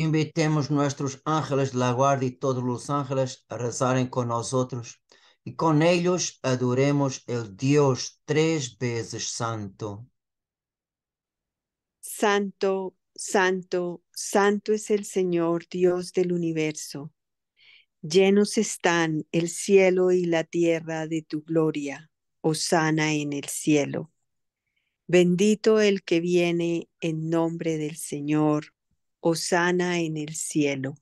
Invitemos nuestros ángeles de la guardia y todos los ángeles a rezar con nosotros y con ellos adoremos el Dios tres veces santo. Santo, santo, santo es el Señor Dios del universo. Llenos están el cielo y la tierra de tu gloria, Osana en el cielo. Bendito el que viene en nombre del Señor Hosana en el cielo.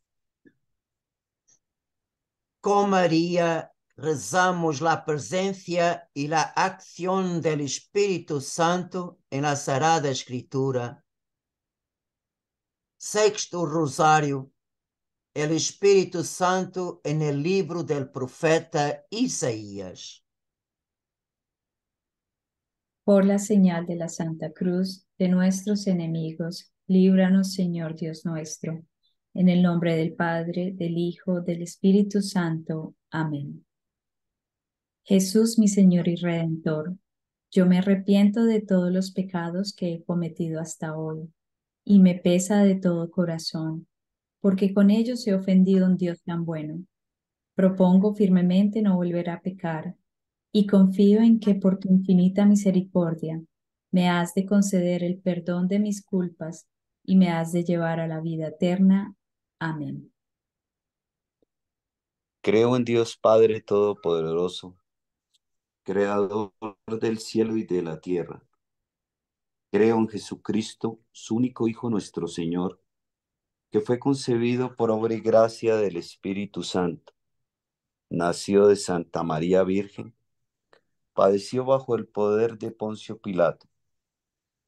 Con María rezamos la presencia y la acción del Espíritu Santo en la Sagrada Escritura. Sexto Rosario. El Espíritu Santo en el libro del profeta Isaías. Por la señal de la Santa Cruz de nuestros enemigos Líbranos, Señor Dios nuestro, en el nombre del Padre, del Hijo, del Espíritu Santo. Amén. Jesús, mi Señor y Redentor, yo me arrepiento de todos los pecados que he cometido hasta hoy, y me pesa de todo corazón, porque con ellos he ofendido a un Dios tan bueno. Propongo firmemente no volver a pecar, y confío en que por tu infinita misericordia me has de conceder el perdón de mis culpas y me has de llevar a la vida eterna. Amén. Creo en Dios Padre Todopoderoso, Creador del cielo y de la tierra. Creo en Jesucristo, su único Hijo nuestro Señor, que fue concebido por obra y gracia del Espíritu Santo. Nació de Santa María Virgen, padeció bajo el poder de Poncio Pilato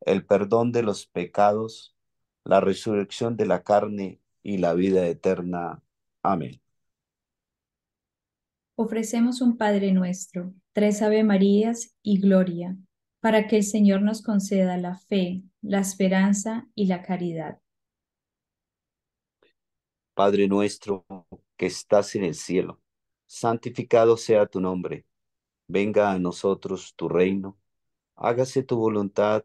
el perdón de los pecados, la resurrección de la carne y la vida eterna. Amén. Ofrecemos un Padre nuestro, tres Ave Marías y Gloria, para que el Señor nos conceda la fe, la esperanza y la caridad. Padre nuestro que estás en el cielo, santificado sea tu nombre. Venga a nosotros tu reino. Hágase tu voluntad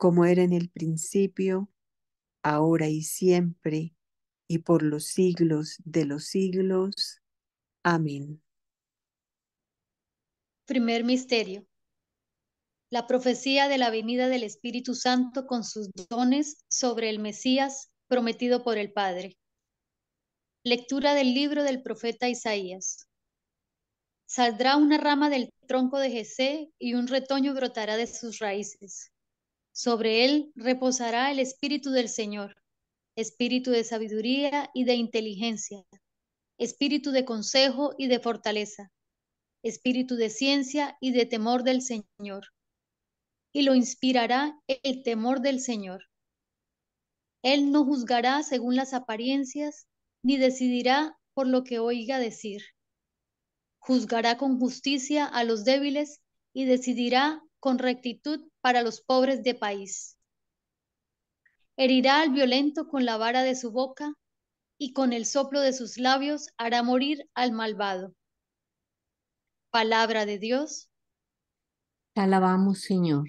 como era en el principio, ahora y siempre, y por los siglos de los siglos. Amén. Primer misterio. La profecía de la venida del Espíritu Santo con sus dones sobre el Mesías prometido por el Padre. Lectura del libro del profeta Isaías. Saldrá una rama del tronco de Jesé y un retoño brotará de sus raíces sobre él reposará el Espíritu del Señor, Espíritu de sabiduría y de inteligencia, Espíritu de consejo y de fortaleza, Espíritu de ciencia y de temor del Señor. Y lo inspirará el temor del Señor. Él no juzgará según las apariencias, ni decidirá por lo que oiga decir. Juzgará con justicia a los débiles y decidirá con rectitud para los pobres de país. Herirá al violento con la vara de su boca y con el soplo de sus labios hará morir al malvado. Palabra de Dios. Te alabamos, Señor.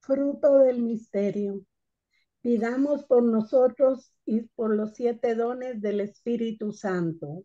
Fruto del misterio. Pidamos por nosotros y por los siete dones del Espíritu Santo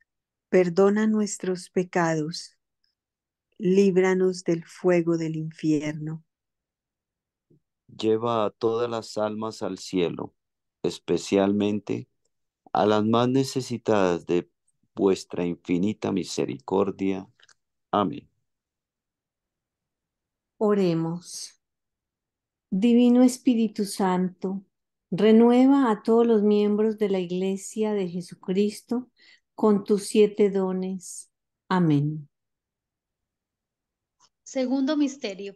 Perdona nuestros pecados, líbranos del fuego del infierno. Lleva a todas las almas al cielo, especialmente a las más necesitadas de vuestra infinita misericordia. Amén. Oremos. Divino Espíritu Santo, renueva a todos los miembros de la Iglesia de Jesucristo con tus siete dones. Amén. Segundo misterio.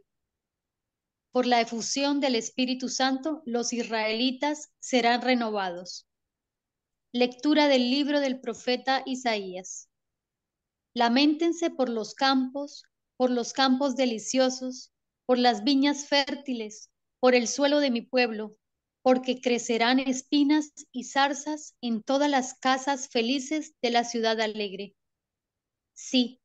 Por la efusión del Espíritu Santo, los israelitas serán renovados. Lectura del libro del profeta Isaías. Lamentense por los campos, por los campos deliciosos, por las viñas fértiles, por el suelo de mi pueblo, porque crecerán espinas y zarzas en todas las casas felices de la ciudad alegre. Sí,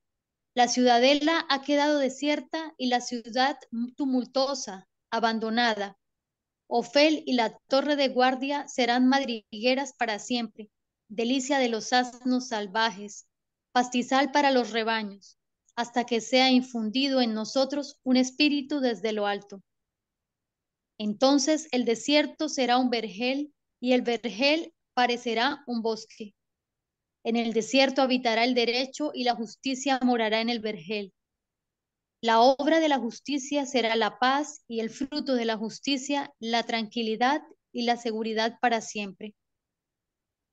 la ciudadela ha quedado desierta y la ciudad tumultuosa, abandonada. Ofel y la torre de guardia serán madrigueras para siempre, delicia de los asnos salvajes, pastizal para los rebaños, hasta que sea infundido en nosotros un espíritu desde lo alto. Entonces el desierto será un vergel y el vergel parecerá un bosque. En el desierto habitará el derecho y la justicia morará en el vergel. La obra de la justicia será la paz y el fruto de la justicia la tranquilidad y la seguridad para siempre.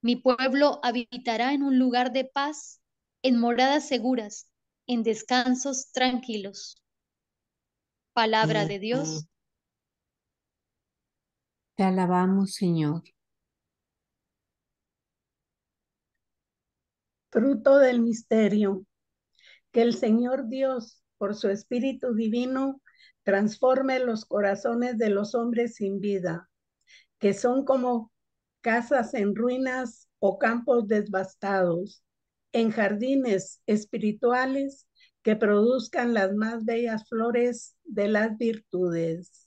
Mi pueblo habitará en un lugar de paz, en moradas seguras, en descansos tranquilos. Palabra mm, de Dios. Mm. Te alabamos, Señor. Fruto del misterio, que el Señor Dios, por su Espíritu Divino, transforme los corazones de los hombres sin vida, que son como casas en ruinas o campos desbastados, en jardines espirituales que produzcan las más bellas flores de las virtudes.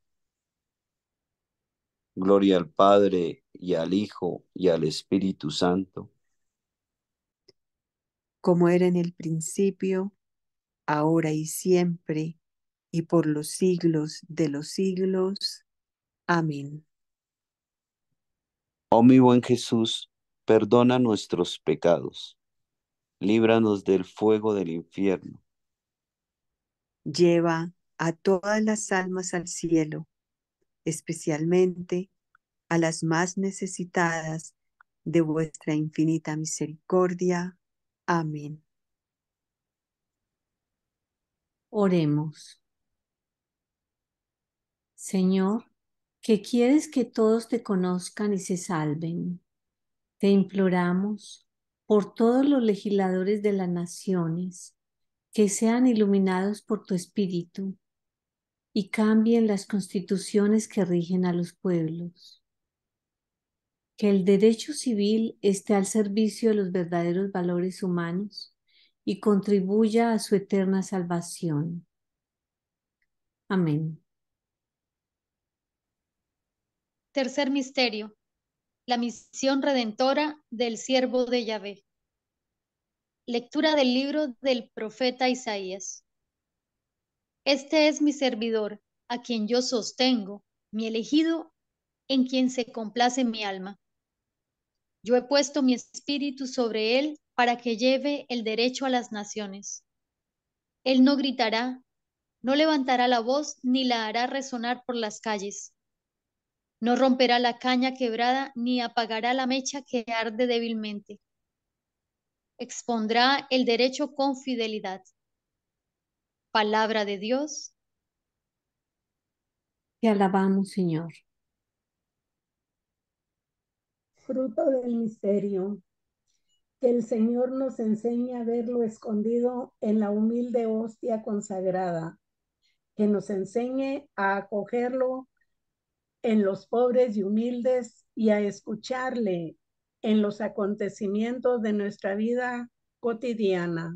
Gloria al Padre y al Hijo y al Espíritu Santo. Como era en el principio, ahora y siempre, y por los siglos de los siglos. Amén. Oh mi buen Jesús, perdona nuestros pecados, líbranos del fuego del infierno. Lleva a todas las almas al cielo especialmente a las más necesitadas de vuestra infinita misericordia. Amén. Oremos. Señor, que quieres que todos te conozcan y se salven, te imploramos por todos los legisladores de las naciones, que sean iluminados por tu Espíritu y cambien las constituciones que rigen a los pueblos. Que el derecho civil esté al servicio de los verdaderos valores humanos y contribuya a su eterna salvación. Amén. Tercer misterio. La misión redentora del siervo de Yahvé. Lectura del libro del profeta Isaías. Este es mi servidor, a quien yo sostengo, mi elegido, en quien se complace mi alma. Yo he puesto mi espíritu sobre él para que lleve el derecho a las naciones. Él no gritará, no levantará la voz ni la hará resonar por las calles. No romperá la caña quebrada ni apagará la mecha que arde débilmente. Expondrá el derecho con fidelidad palabra de Dios. Te alabamos, Señor. Fruto del misterio, que el Señor nos enseñe a verlo escondido en la humilde hostia consagrada, que nos enseñe a acogerlo en los pobres y humildes y a escucharle en los acontecimientos de nuestra vida cotidiana.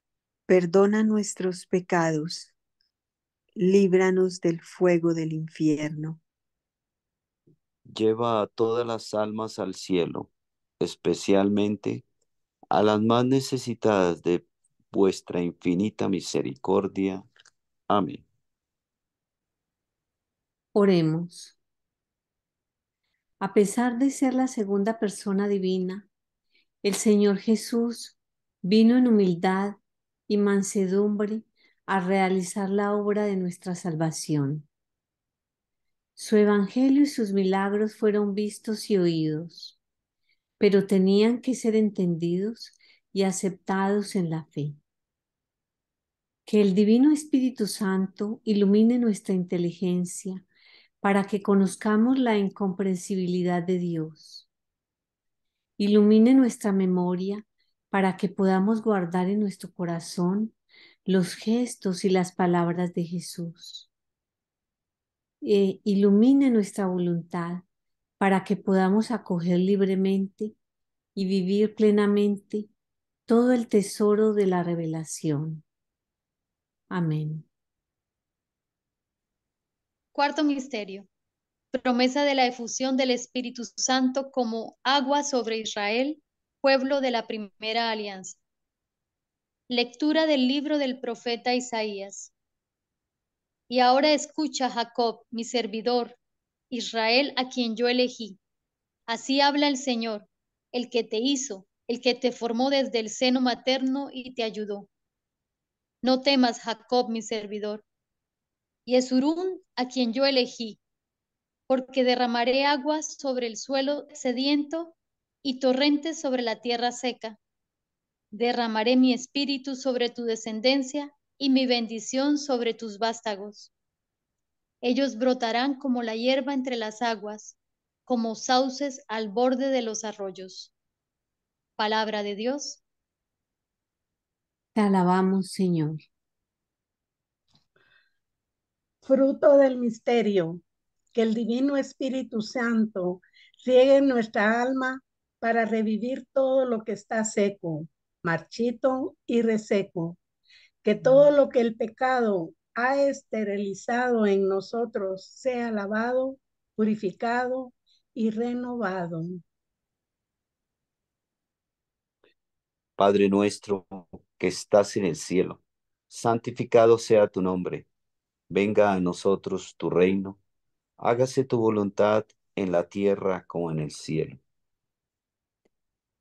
Perdona nuestros pecados, líbranos del fuego del infierno. Lleva a todas las almas al cielo, especialmente a las más necesitadas de vuestra infinita misericordia. Amén. Oremos. A pesar de ser la segunda persona divina, el Señor Jesús vino en humildad y mansedumbre a realizar la obra de nuestra salvación. Su evangelio y sus milagros fueron vistos y oídos, pero tenían que ser entendidos y aceptados en la fe. Que el Divino Espíritu Santo ilumine nuestra inteligencia para que conozcamos la incomprensibilidad de Dios. Ilumine nuestra memoria para que podamos guardar en nuestro corazón los gestos y las palabras de Jesús. Eh, ilumine nuestra voluntad para que podamos acoger libremente y vivir plenamente todo el tesoro de la revelación. Amén. Cuarto misterio. Promesa de la efusión del Espíritu Santo como agua sobre Israel pueblo de la primera alianza. Lectura del libro del profeta Isaías. Y ahora escucha Jacob, mi servidor, Israel a quien yo elegí. Así habla el Señor, el que te hizo, el que te formó desde el seno materno y te ayudó. No temas, Jacob, mi servidor, y Esurún, a quien yo elegí, porque derramaré agua sobre el suelo sediento y torrentes sobre la tierra seca. Derramaré mi espíritu sobre tu descendencia y mi bendición sobre tus vástagos. Ellos brotarán como la hierba entre las aguas, como sauces al borde de los arroyos. Palabra de Dios. Te alabamos, Señor. Fruto del misterio, que el Divino Espíritu Santo riegue en nuestra alma para revivir todo lo que está seco, marchito y reseco. Que todo lo que el pecado ha esterilizado en nosotros sea lavado, purificado y renovado. Padre nuestro que estás en el cielo, santificado sea tu nombre. Venga a nosotros tu reino. Hágase tu voluntad en la tierra como en el cielo.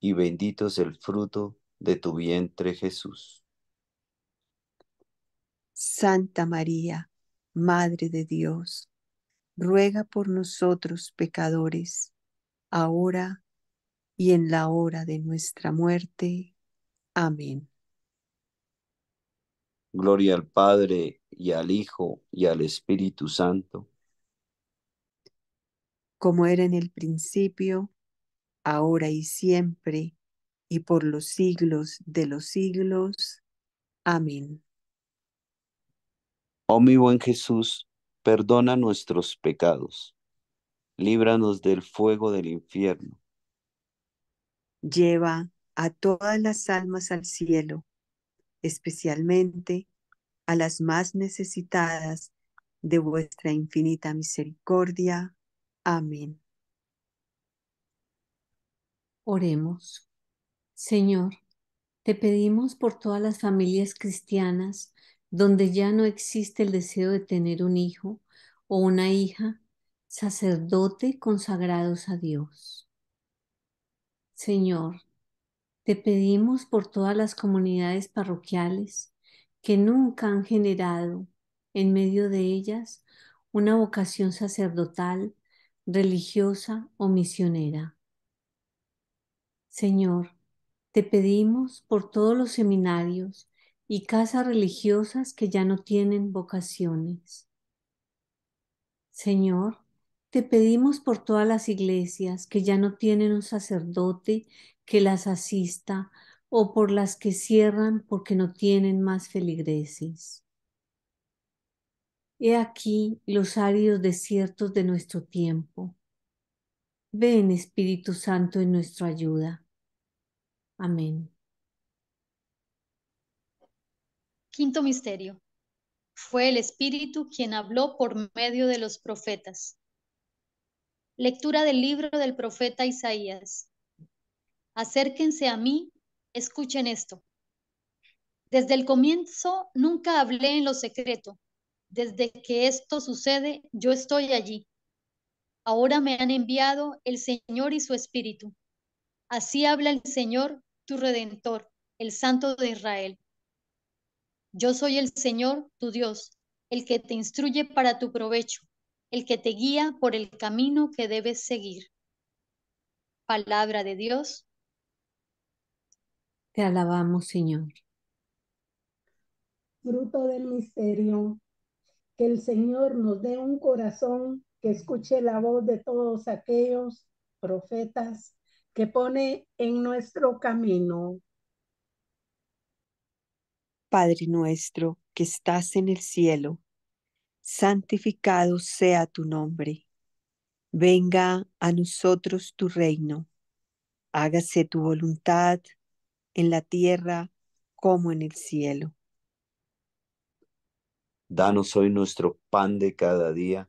y bendito es el fruto de tu vientre Jesús. Santa María, Madre de Dios, ruega por nosotros pecadores, ahora y en la hora de nuestra muerte. Amén. Gloria al Padre y al Hijo y al Espíritu Santo. Como era en el principio, ahora y siempre, y por los siglos de los siglos. Amén. Oh mi buen Jesús, perdona nuestros pecados, líbranos del fuego del infierno. Lleva a todas las almas al cielo, especialmente a las más necesitadas de vuestra infinita misericordia. Amén. Oremos. Señor, te pedimos por todas las familias cristianas donde ya no existe el deseo de tener un hijo o una hija, sacerdote consagrados a Dios. Señor, te pedimos por todas las comunidades parroquiales que nunca han generado en medio de ellas una vocación sacerdotal, religiosa o misionera. Señor, te pedimos por todos los seminarios y casas religiosas que ya no tienen vocaciones. Señor, te pedimos por todas las iglesias que ya no tienen un sacerdote que las asista o por las que cierran porque no tienen más feligreses. He aquí los áridos desiertos de nuestro tiempo, Ven Espíritu Santo en nuestra ayuda. Amén. Quinto misterio. Fue el Espíritu quien habló por medio de los profetas. Lectura del libro del profeta Isaías. Acérquense a mí, escuchen esto. Desde el comienzo nunca hablé en lo secreto. Desde que esto sucede, yo estoy allí Ahora me han enviado el Señor y su Espíritu. Así habla el Señor, tu Redentor, el Santo de Israel. Yo soy el Señor, tu Dios, el que te instruye para tu provecho, el que te guía por el camino que debes seguir. Palabra de Dios. Te alabamos, Señor. Fruto del misterio, que el Señor nos dé un corazón que escuche la voz de todos aquellos profetas que pone en nuestro camino. Padre nuestro que estás en el cielo, santificado sea tu nombre. Venga a nosotros tu reino. Hágase tu voluntad en la tierra como en el cielo. Danos hoy nuestro pan de cada día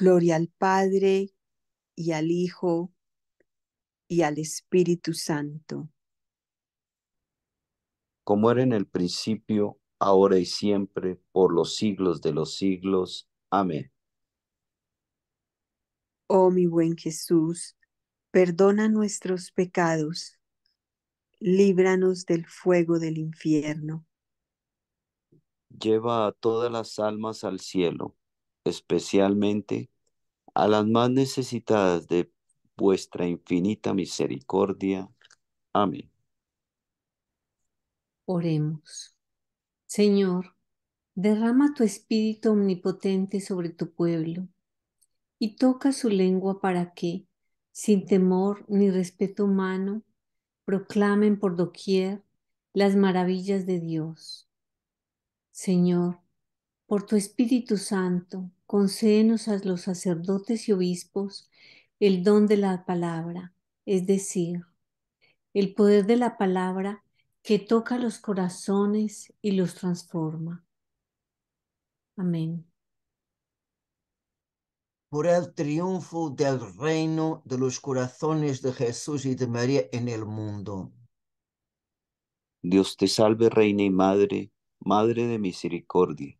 Gloria al Padre y al Hijo y al Espíritu Santo. Como era en el principio, ahora y siempre, por los siglos de los siglos. Amén. Oh mi buen Jesús, perdona nuestros pecados, líbranos del fuego del infierno. Lleva a todas las almas al cielo, especialmente a las más necesitadas de vuestra infinita misericordia. Amén. Oremos. Señor, derrama tu Espíritu Omnipotente sobre tu pueblo y toca su lengua para que, sin temor ni respeto humano, proclamen por doquier las maravillas de Dios. Señor, por tu Espíritu Santo, concédenos a los sacerdotes y obispos el don de la palabra, es decir, el poder de la palabra que toca los corazones y los transforma. Amén. Por el triunfo del reino de los corazones de Jesús y de María en el mundo. Dios te salve, Reina y Madre, Madre de Misericordia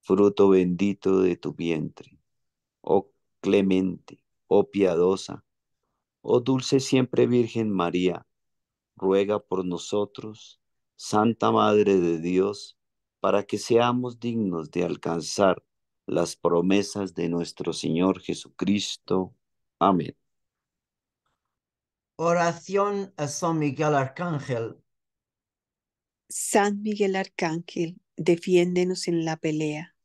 fruto bendito de tu vientre. Oh clemente, oh piadosa, oh dulce siempre Virgen María, ruega por nosotros, Santa Madre de Dios, para que seamos dignos de alcanzar las promesas de nuestro Señor Jesucristo. Amén. Oración a San Miguel Arcángel. San Miguel Arcángel defiéndenos en la pelea.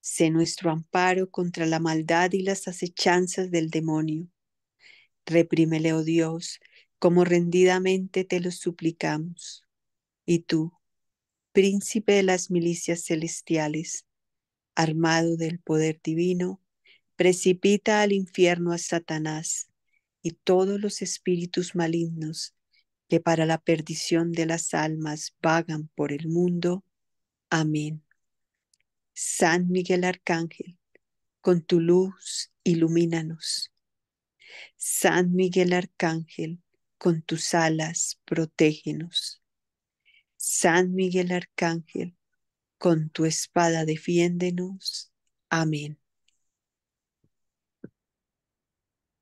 Sé nuestro amparo contra la maldad y las acechanzas del demonio. Reprímele, oh Dios, como rendidamente te lo suplicamos. Y tú, príncipe de las milicias celestiales, armado del poder divino, precipita al infierno a Satanás y todos los espíritus malignos que para la perdición de las almas vagan por el mundo Amén. San Miguel Arcángel, con tu luz ilumínanos. San Miguel Arcángel, con tus alas protégenos. San Miguel Arcángel, con tu espada defiéndenos. Amén.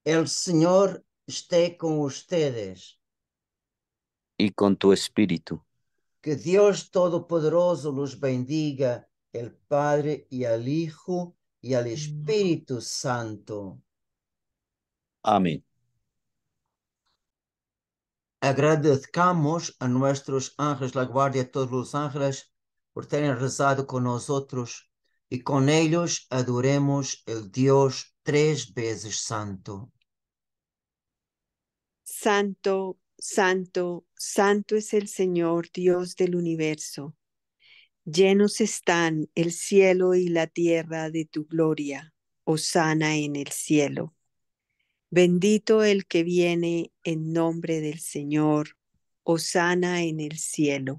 El Señor esté con ustedes. Y con tu espíritu. Que Dios Todopoderoso los bendiga, el Padre y al Hijo y al Espíritu Santo. Amén. Agradezcamos a nuestros ángeles, la guardia de todos los ángeles, por tener rezado con nosotros y con ellos adoremos el Dios tres veces santo. Santo, Santo, santo es el Señor Dios del universo. Llenos están el cielo y la tierra de tu gloria. Osana oh en el cielo. Bendito el que viene en nombre del Señor. Osana oh en el cielo.